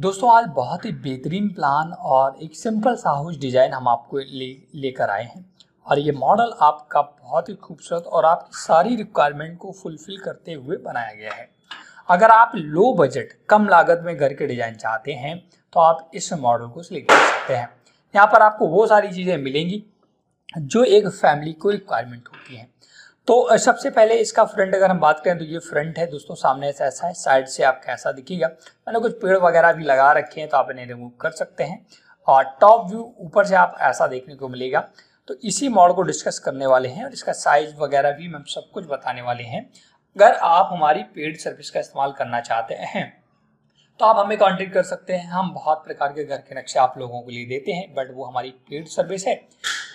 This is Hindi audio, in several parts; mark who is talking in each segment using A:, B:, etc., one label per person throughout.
A: दोस्तों आज बहुत ही बेहतरीन प्लान और एक सिंपल सा डिज़ाइन हम आपको ले लेकर आए हैं और ये मॉडल आपका बहुत ही खूबसूरत और आपकी सारी रिक्वायरमेंट को फुलफिल करते हुए बनाया गया है अगर आप लो बजट कम लागत में घर के डिज़ाइन चाहते हैं तो आप इस मॉडल को सिलेक्ट कर सकते हैं यहाँ पर आपको वो सारी चीज़ें मिलेंगी जो एक फैमिली को रिक्वायरमेंट होती है तो सबसे पहले इसका फ्रंट अगर हम बात करें तो ये फ्रंट है दोस्तों सामने ऐसा ऐसा है साइड से आप कैसा दिखेगा मैंने कुछ पेड़ वगैरह भी लगा रखे हैं तो आप इन्हें रिमूव कर सकते हैं और टॉप व्यू ऊपर से आप ऐसा देखने को मिलेगा तो इसी मॉडल को डिस्कस करने वाले हैं और इसका साइज वगैरह भी हम सब कुछ बताने वाले हैं अगर आप हमारी पेड सर्विस का इस्तेमाल करना चाहते हैं तो आप हमें कॉन्टेक्ट कर सकते हैं हम बहुत प्रकार के घर के नक्शे आप लोगों के लिए देते हैं बट वो हमारी पेड सर्विस है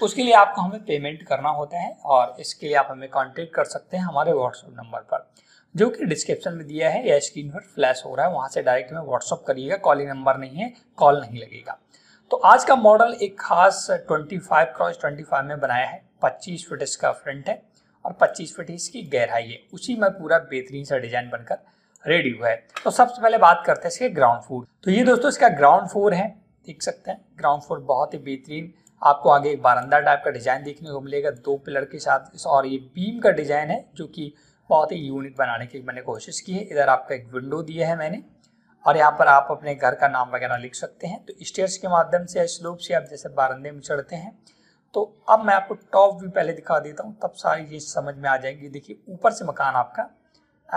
A: उसके लिए आपको हमें पेमेंट करना होता है और इसके लिए आप हमें कॉन्टेक्ट कर सकते हैं हमारे व्हाट्सअप नंबर पर जो कि डिस्क्रिप्शन में दिया है या स्क्रीन पर फ्लैश हो रहा है वहाँ से डायरेक्ट हमें व्हाट्सअप करिएगा कॉलिंग नंबर नहीं है कॉल नहीं लगेगा तो आज का मॉडल एक खास 25 क्रॉस फाइव में बनाया है 25 फिट इसका फ्रंट है और 25 फिट इसकी गहराई है उसी में पूरा बेहतरीन सा डिजाइन बनकर रेडी हुआ है तो सबसे पहले बात करते हैं इसके ग्राउंड फ्लोर तो ये दोस्तों इसका ग्राउंड फ्लोर है देख सकते हैं ग्राउंड फ्लोर बहुत ही बेहतरीन आपको आगे एक बारंदा टाइप का डिज़ाइन देखने को मिलेगा दो पिलर के साथ और ये बीम का डिज़ाइन है जो कि बहुत ही यूनिक बनाने की मैंने कोशिश की है इधर आपका एक विंडो दिया है मैंने और यहाँ पर आप अपने घर का नाम वगैरह लिख सकते हैं तो स्टेयर्स के माध्यम से स्लोप से आप जैसे बारंदे में चढ़ते हैं तो अब मैं आपको टॉप व्यू पहले दिखा देता हूँ तब सारी चीज़ समझ में आ जाएगी देखिए ऊपर से मकान आपका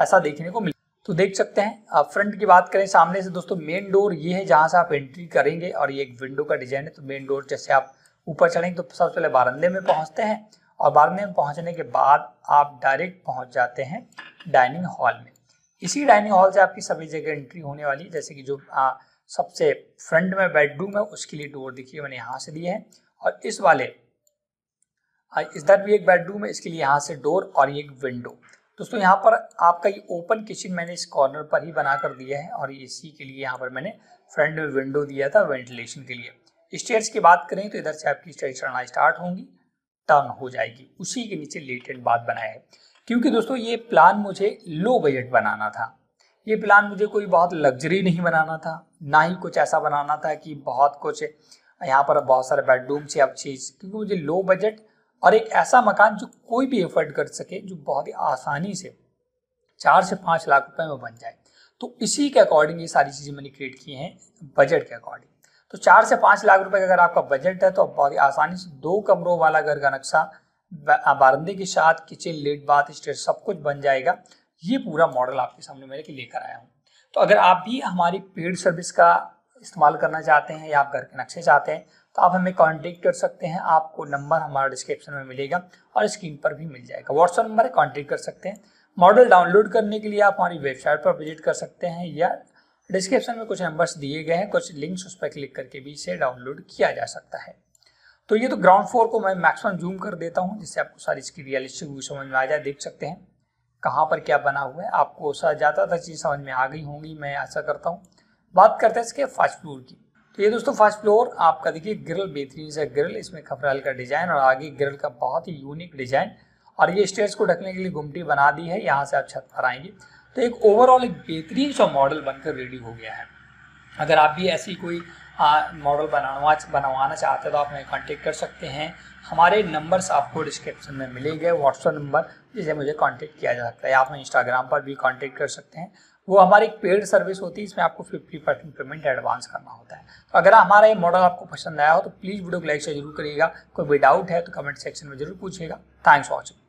A: ऐसा देखने को मिले तो देख सकते हैं आप फ्रंट की बात करें सामने से दोस्तों मेन डोर ये है जहाँ से आप एंट्री करेंगे और ये एक विंडो का डिजाइन है तो मेन डोर जैसे आप ऊपर चढ़ेंगे तो सबसे पहले बारंदे में पहुंचते हैं और बारंदे में पहुंचने के बाद आप डायरेक्ट पहुंच जाते हैं डाइनिंग हॉल में इसी डाइनिंग हॉल से आपकी सभी जगह एंट्री होने वाली है जैसे कि जो आ, सबसे फ्रंट में बेडरूम है उसके लिए डोर देखिए मैंने यहाँ से दिए हैं और इस वाले इधर भी एक बेडरूम है इसके लिए यहाँ से डोर और एक विंडो दोस्तों यहाँ पर आपका ये ओपन किचन मैंने इस कॉर्नर पर ही बना कर दिया है और इसी के लिए यहाँ पर मैंने फ्रंट में विंडो दिया था वेंटिलेशन के लिए स्टेट्स की बात करें तो इधर से आपकी स्टेट्स चलना स्टार्ट होंगी टर्न हो जाएगी उसी के नीचे लेटेड बात बनाए है क्योंकि दोस्तों ये प्लान मुझे लो बजट बनाना था ये प्लान मुझे कोई बहुत लग्जरी नहीं बनाना था ना ही कुछ ऐसा बनाना था कि बहुत कुछ यहाँ पर बहुत सारे बेडरूम्स अब चीज़ क्योंकि मुझे लो बजट और एक ऐसा मकान जो कोई भी एफर्ड कर सके जो बहुत ही आसानी से चार से पाँच लाख रुपए में बन जाए तो इसी के अकॉर्डिंग ये सारी चीज़ें मैंने क्रिएट की हैं बजट के अकॉर्डिंग तो चार से पाँच लाख रुपए अगर आपका बजट है तो आप बहुत आसानी से दो कमरों वाला घर का नक्शा बारंदे के साथ किचन लेट बाथ स्टेट सब कुछ बन जाएगा ये पूरा मॉडल आपके सामने मेरे के लेकर आया हूँ तो अगर आप भी हमारी पेड सर्विस का इस्तेमाल करना चाहते हैं या आप घर के नक्शे चाहते हैं तो आप हमें कॉन्टेक्ट कर सकते हैं आपको नंबर हमारा डिस्क्रिप्शन में मिलेगा और स्क्रीन पर भी मिल जाएगा व्हाट्सअप नंबर है कॉन्टेक्ट कर सकते हैं मॉडल डाउनलोड करने के लिए आप हमारी वेबसाइट पर विजिट कर सकते हैं या डिस्क्रिप्शन में कुछ नंबर्स दिए गए हैं कुछ लिंक्स उस पर क्लिक करके भी इसे डाउनलोड किया जा सकता है तो ये तो ग्राउंड फ्लोर को मैं मैक्सिमम जूम कर देता हूँ जिससे आपको सारी इसकी रियलिस्टिक व्यू समझ में आ जाए देख सकते हैं कहाँ पर क्या बना हुआ है आपको ज़्यादातर चीज़ समझ में आ गई होंगी मैं ऐसा करता हूँ बात करते हैं इसके फर्स्ट फ्लोर की तो ये दोस्तों फर्स्ट फ्लोर आपका देखिए ग्रिल बेहतरीन सा ग्रिल इसमें खफराल का डिज़ाइन और आगे ग्रिल का बहुत ही यूनिक डिज़ाइन और ये स्टेज को ढकने के लिए घुमटी बना दी है यहाँ से आप छत पर आएंगे तो एक ओवरऑल एक बेहतरीन सा मॉडल बनकर रेडी हो गया है अगर आप भी ऐसी कोई मॉडल बनाना बनवाना चाहते हैं तो आप हमें कांटेक्ट कर सकते हैं हमारे नंबर्स आपको डिस्क्रिप्शन में मिलेंगे व्हाट्सअप नंबर जिसे मुझे कांटेक्ट किया जा सकता है आप हमें इंस्टाग्राम पर भी कांटेक्ट कर सकते हैं वो हमारी एक पेड सर्विस होती है इसमें आपको फिफ्टी परसेंट पेमेंट एडवांस करना होता है तो अगर हमारा ये मॉडल आपको पसंद आया हो तो प्लीज़ वीडियो को लाइक शेयर जरूर करिएगा कोई भी डाउट है तो कमेंट सेक्शन में जरूर पूछिएगा थैंक्स फॉर वॉचिंग